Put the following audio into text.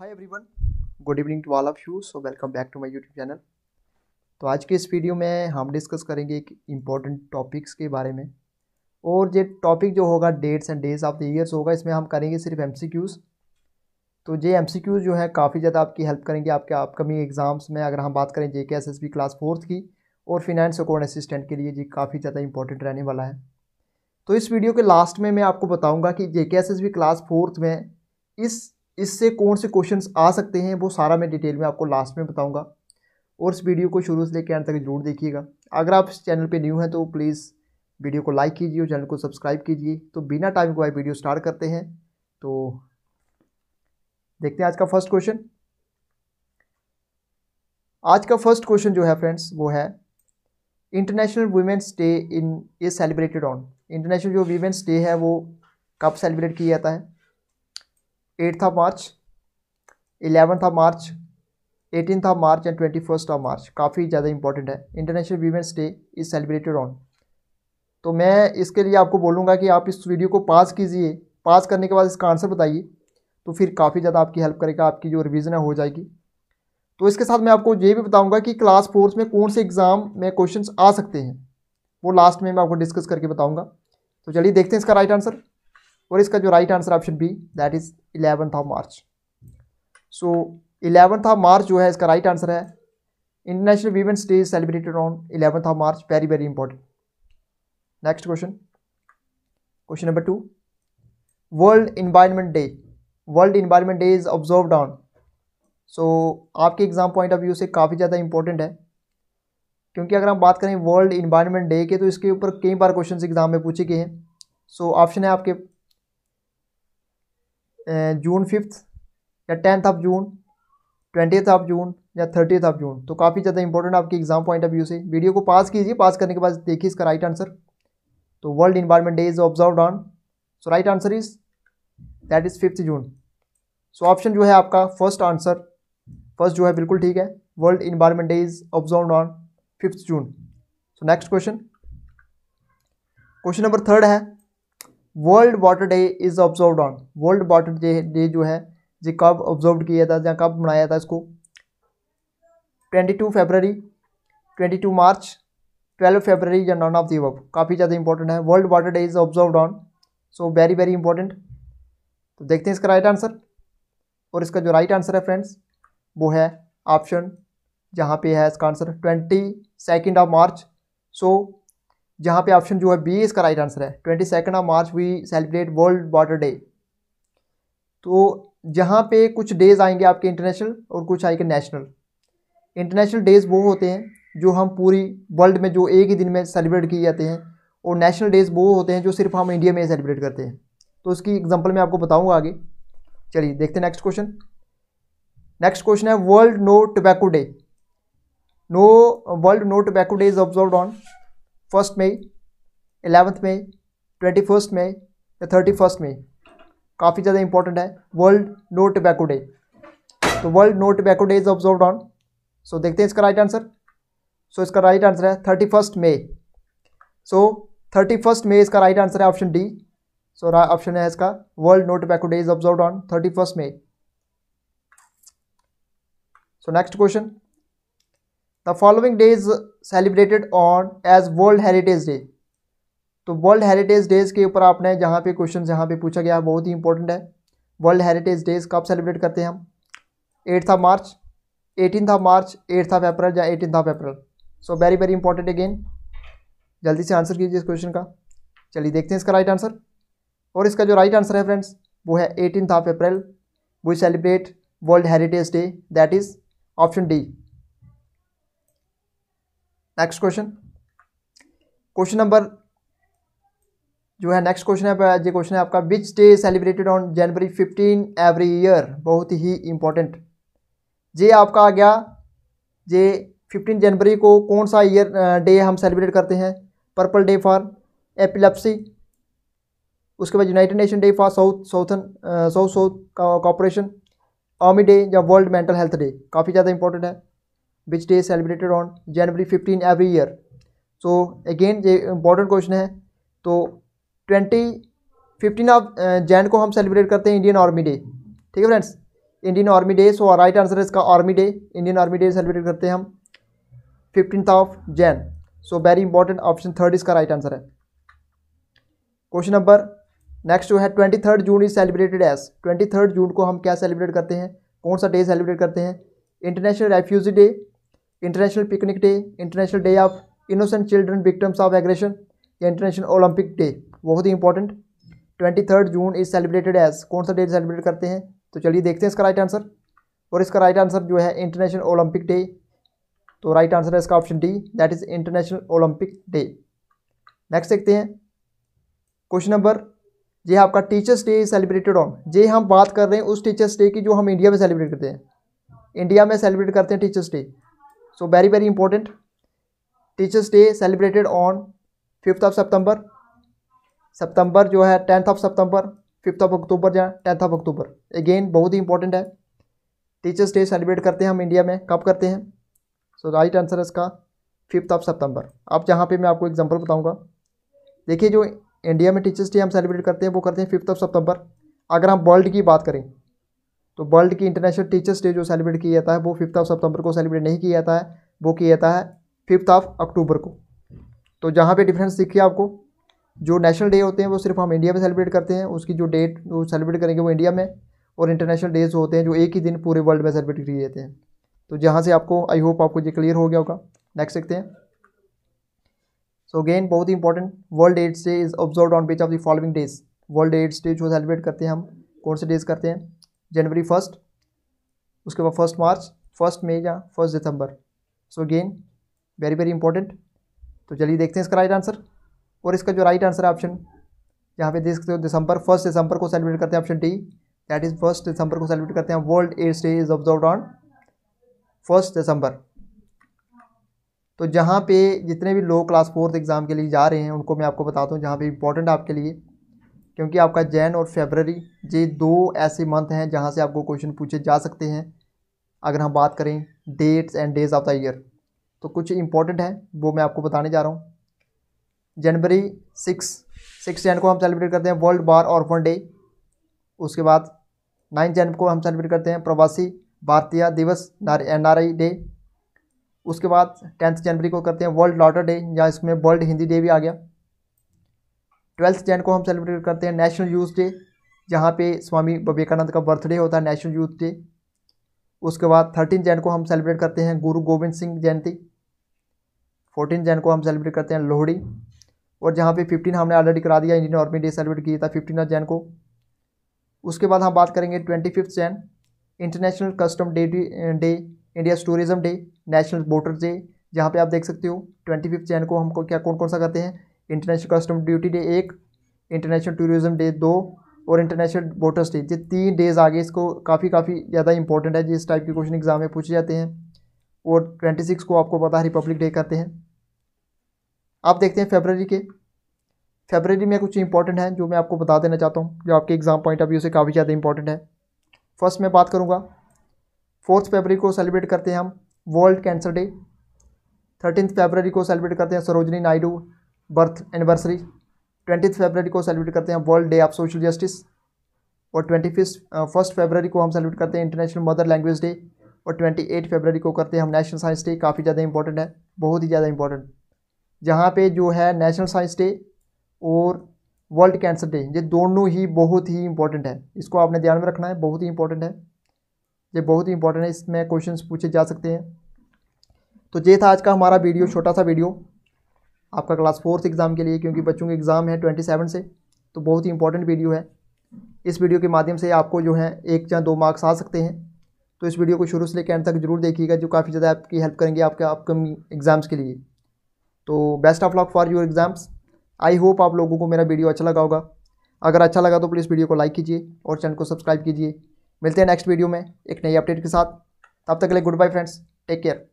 hi everyone good evening to all of you so welcome back to my YouTube channel तो आज के इस video में हम डिस्कस करेंगे एक इम्पॉर्टेंट टॉपिक्स के बारे में और ये टॉपिक जो होगा dates and days of the years होगा इसमें हम करेंगे सिर्फ एम तो ये एम जो है काफ़ी ज़्यादा आपकी हेल्प करेंगे आपके अपकमिंग एग्जाम्स में अगर हम बात करें जे के क्लास फोर्थ की और फिनेंस अकाउंट असिस्टेंट के लिए जी काफ़ी ज़्यादा इंपॉर्टेंट रहने वाला है तो इस वीडियो के लास्ट में मैं आपको बताऊंगा कि जे क्लास फोर्थ में इस इससे कौन से क्वेश्चंस आ सकते हैं वो सारा मैं डिटेल में आपको लास्ट में बताऊंगा और इस वीडियो को शुरू से लेकर अंत तक जरूर देखिएगा अगर आप इस चैनल पे न्यू हैं तो प्लीज़ वीडियो को लाइक कीजिए और चैनल को सब्सक्राइब कीजिए तो बिना टाइम को वीडियो स्टार्ट करते हैं तो देखते हैं आज का फर्स्ट क्वेश्चन आज का फर्स्ट क्वेश्चन जो है फ्रेंड्स वो है international women's day in is celebrated on international जो वीमेंस डे है वो कब सेलिब्रेट किया जाता है एट था मार्च इलेवन था मार्च एटीन था March and twenty first of March काफ़ी ज़्यादा इंपॉर्टेंट है international women's day is celebrated on तो मैं इसके लिए आपको बोलूँगा कि आप इस वीडियो को पास कीजिए पास करने के बाद इसका आंसर बताइए तो फिर काफ़ी ज़्यादा आपकी हेल्प करेगा आपकी जो रिविज़न है हो जाएगी तो इसके साथ मैं आपको ये भी बताऊँगा कि क्लास फोर्थ में कौन से एग्ज़ाम में क्वेश्चन आ सकते हैं वो लास्ट में मैं आपको डिस्कस करके बताऊँगा तो चलिए देखते हैं इसका राइट आंसर और इसका जो right answer option B that is eleventh of March so eleventh of March जो है इसका राइट आंसर है international women's day celebrated on eleventh of March very very important next question question number two world environment day world environment day is observe on so आपके exam point of view से काफ़ी ज़्यादा important है क्योंकि अगर हम बात करें वर्ल्ड इन्वायरमेंट डे के तो इसके ऊपर कई बार क्वेश्चन एग्ज़ाम में पूछे गए हैं सो so, ऑप्शन है आपके जून फिफ्थ या tenth of June twentieth of June या थर्टीथ ऑफ जून तो काफ़ी ज़्यादा इंपॉर्टेंट आपकी एग्जाम पॉइंट ऑफ व्यू से वीडियो को पास कीजिए पास करने के बाद देखिए इसका राइट आंसर तो world environment day is observe on so right answer is that is fifth June so option जो है आपका फर्स्ट आंसर फर्स्ट जो है बिल्कुल ठीक है world environment day is observe on fifth June so next question question number third है world water day is observe on world water day जो है जो कब ऑब्जर्व किया था या कब मनाया था इसको twenty two February twenty two March twelve February या नॉन ऑफ दी अब काफ़ी ज़्यादा इंपॉर्टेंट है world water day is observe on so very very important तो देखते हैं इसका राइट आंसर और इसका जो राइट आंसर है फ्रेंड्स वो है ऑप्शन जहाँ पे है इसका answer twenty second of March so जहाँ पे ऑप्शन जो है बी इसका राइट आंसर है twenty second of March we celebrate world water day तो जहाँ पे कुछ डेज़ आएंगे आपके इंटरनेशनल और कुछ आएंगे नेशनल इंटरनेशनल डेज़ वो होते हैं जो हम पूरी वर्ल्ड में जो एक ही दिन में सेलिब्रेट किए जाते हैं और नेशनल डेज़ वो होते हैं जो सिर्फ हम इंडिया में सेलिब्रेट करते हैं तो उसकी एग्जाम्पल मैं आपको बताऊँगा आगे चलिए देखते हैं नेक्स्ट क्वेश्चन नेक्स्ट क्वेश्चन है world no tobacco day no world no tobacco day is observe on first May eleventh May twenty first May या थर्टी फर्स्ट मई काफ़ी ज़्यादा इंपॉर्टेंट है वर्ल्ड नो टबैको डे तो world no tobacco day is observe on so देखते हैं इसका right answer so इसका right answer है thirty first May so thirty first May इसका राइट आंसर है ऑप्शन डी सो ऑप्शन है इसका world no tobacco day is observe on thirty first May so next question the following day is celebrated on as world heritage days तो वर्ल्ड heritage डेज के ऊपर आपने जहाँ पे क्वेश्चन यहाँ पे पूछा गया बहुत ही इंपॉर्टेंट है वर्ल्ड हेरिटेज डेज कब सेलिब्रेट करते हैं हम eighth of March eighteen of March eighth of April या eighteen of April so very very important again जल्दी से आंसर कीजिए इस क्वेश्चन का चलिए देखते हैं इसका राइट आंसर और इसका जो राइट आंसर है फ्रेंड्स वो है eighteen of April we celebrate world heritage day that is option D next question question number जो है नेक्स्ट क्वेश्चन है ये क्वेश्चन है आपका which day celebrated on January fifteen every year बहुत ही इंपॉर्टेंट ये आपका आ गया ये फिफ्टीन जनवरी को कौन सा ईयर डे हम सेलिब्रेट करते हैं पर्पल डे फॉर एपिलप्सी उसके बाद United Nation day for south southern south south cooperation army day या वर्ल्ड मेंटल हेल्थ डे काफ़ी ज़्यादा इंपॉर्टेंट है which day celebrated on January fifteen every year so again ये important question है तो twenty fifteen of Jain को हम celebrate करते हैं इंडियन आर्मी डे ठीक है friends Indian army day so right answer है इसका army day Indian army day celebrate करते हैं हम fifteen of Jan so very important option third इसका राइट आंसर है क्वेश्चन नंबर नेक्स्ट जो है twenty third June is celebrated as twenty third June को हम क्या सेलिब्रेट करते हैं कौन सा डे सेलिब्रेट करते हैं international refugee day international picnic day international day of innocent children victims of aggression या इंटरनेशनल ओलंपिक डे बहुत ही important twenty third June is celebrated as कौन सा डे सेलिब्रेट करते हैं तो चलिए देखते हैं इसका राइट आंसर और इसका राइट आंसर जो है इंटरनेशनल ओलंपिक डे तो राइट आंसर है इसका option D that is international Olympic day next देखते हैं क्वेश्चन नंबर ये आपका टीचर्स डे सेलिब्रेटेड ऑन ये हम बात कर रहे हैं उस टीचर्स डे की जो हम इंडिया में सेलिब्रेट करते हैं इंडिया में सेलिब्रेट करते हैं teachers day so very very important teachers day celebrated on fifth of September September जो है tenth of September fifth of October या टेंथ ऑफ अक्टूबर अगेन बहुत ही इंपॉर्टेंट है टीचर्स डे सेलिब्रेट करते हैं हम इंडिया में कब करते हैं सो राइट आंसर इसका फिफ्थ ऑफ सितंबर अब जहाँ पे मैं आपको एग्जांपल बताऊँगा देखिए जो इंडिया में टीचर्स डे हम सेलिब्रेट करते हैं वो करते हैं फिफ्थ ऑफ सितंबर अगर हम वर्ल्ड की बात करें तो वर्ल्ड की इंटरनेशनल टीचर्स डे जो सेलिब्रेट किया जाता है वो फिफ्थ ऑफ सितंबर को सेलिब्रेट नहीं किया जाता है वो किया जाता है फिफ्थ ऑफ अक्टूबर को तो जहाँ पे डिफरेंस सीखिए आपको जो नेशनल डे होते हैं वो सिर्फ हम इंडिया में सेलिब्रेट करते हैं उसकी जो डेट वो सेलिब्रेट करेंगे वो इंडिया में और इंटरनेशनल डेज होते हैं जो एक ही दिन पूरे वर्ल्ड में सेलिब्रेट किए जाते हैं तो जहाँ से आपको आई होप आपको ये क्लियर हो गया होगा नेक्स्ट देखते हैं सो अगेन बहुत ही important world AIDS day is observe on which of the following days world AIDS day जो सेलिब्रेट करते हैं हम कौन से डेज करते हैं जनवरी फर्स्ट उसके बाद फर्स्ट मार्च फर्स्ट मई या first December so again very very important तो चलिए देखते हैं इसका राइट आंसर और इसका जो राइट आंसर है ऑप्शन यहाँ पे देख सकते हो दिसंबर फर्स्ट दिसंबर को सेलिब्रेट करते हैं option D that is first December को सेलिब्रेट करते हैं world AIDS day is observe on first December तो जहाँ पे जितने भी लो क्लास फोर्थ एग्ज़ाम के लिए जा रहे हैं उनको मैं आपको बताता हूँ जहाँ पे इंपॉर्टेंट आपके लिए क्योंकि आपका जैन और फेबररी ये दो ऐसे मंथ हैं जहाँ से आपको क्वेश्चन पूछे जा सकते हैं अगर हम बात करें dates and days of the year तो कुछ इंपॉर्टेंट हैं वो मैं आपको बताने जा रहा हूँ जनवरी सिक्स सिक्स जैन को हम सेलिब्रेट करते हैं वर्ल्ड बार ऑर्फन डे उसके बाद नाइन्थ जैन को हम सेलिब्रेट करते हैं प्रवासी भारतीय दिवस एन आर आई डे उसके बाद टेंथ जनवरी को करते हैं वर्ल्ड लॉटर डे या इसमें वर्ल्ड हिंदी डे भी आ गया ट्वेल्थ जैन को हम सेलिब्रेट करते हैं नेशनल यूथ डे जहाँ पे स्वामी विवेकानंद का बर्थडे होता है नेशनल यूथ डे उसके बाद थर्टीन जैन को हम सेलिब्रेट करते हैं गुरु गोविंद सिंह जयंती फोर्टीन जैन को हम सेलिब्रेट करते हैं लोहड़ी और जहाँ पे फिफ्टीन हमने ऑलरेडी करा दिया इंडियन आर्मी डे सेलिब्रेट किया था फिफ्टीन जैन को उसके बाद हम बात करेंगे twenty fifth Jan international custom day day India tourism day national voter day जहाँ पे आप देख सकते हो ट्वेंटी फिफ्थ जैन को हम क्या कौन कौन सा करते हैं इंटरनेशनल कस्टम ड्यूटी डे एक इंटरनेशनल टूरिज़म डे दो और इंटरनेशनल वोटर्स डे ये तीन डेज़ आगे इसको काफ़ी काफ़ी ज़्यादा इंपॉर्टेंट है जिस टाइप के क्वेश्चन एग्जाम में पूछे जाते हैं और ट्वेंटी सिक्स को आपको पता है रिपब्लिक डे करते हैं आप देखते हैं फेबररी के फेबररी में कुछ इंपॉर्टेंट हैं जो मैं आपको बता देना चाहता हूँ जो आपके एग्ज़ाम पॉइंट ऑफ व्यू से काफ़ी ज़्यादा इंपॉर्टेंट है फर्स्ट मैं बात करूँगा फोर्थ फेबररी को सेलिब्रेट करते हैं हम world cancer day thirteen February को सेलिब्रेट करते हैं Sarojini Naidu birth anniversary twenty February को सेलिब्रेट करते हैं world day of social justice और ट्वेंटी फर्स्ट फेबररी को हम सेलिब्रेट करते हैं इंटरनेशनल मदर लैंग्वेज डे और ट्वेंटी एट फेबररी को करते हैं हम नेशनल साइंस डे काफ़ी ज़्यादा इंपॉर्टेंट है बहुत ही ज़्यादा इंपॉर्टेंट जहाँ पे जो है नेशनल साइंस डे और वर्ल्ड कैंसर डे ये दोनों ही बहुत ही इंपॉर्टेंट है इसको आपने ध्यान में रखना है बहुत ही इंपॉर्टेंट है ये बहुत ही इंपॉर्टेंट है इसमें क्वेश्चन पूछे जा सकते हैं तो ये था आज का हमारा वीडियो छोटा सा वीडियो आपका क्लास फोर्थ एग्ज़ाम के लिए क्योंकि बच्चों के एग्ज़ाम है ट्वेंटी सेवन से तो बहुत ही इंपॉर्टेंट वीडियो है इस वीडियो के माध्यम से आपको जो है एक या दो मार्क्स आ सकते हैं तो इस वीडियो को शुरू से लेकर एंड तक जरूर देखिएगा जो काफ़ी ज़्यादा आपकी हेल्प करेंगे आपके अपकमिंग एग्ज़ाम्स के लिए तो best of luck for your exams I hope आप लोगों को मेरा वीडियो अच्छा लगा होगा अगर अच्छा लगा तो प्लीज़ वीडियो को लाइक कीजिए और चैनल को सब्सक्राइब कीजिए मिलते हैं नेक्स्ट वीडियो में एक नई अपडेट के साथ तब तक के लिए good bye friends take care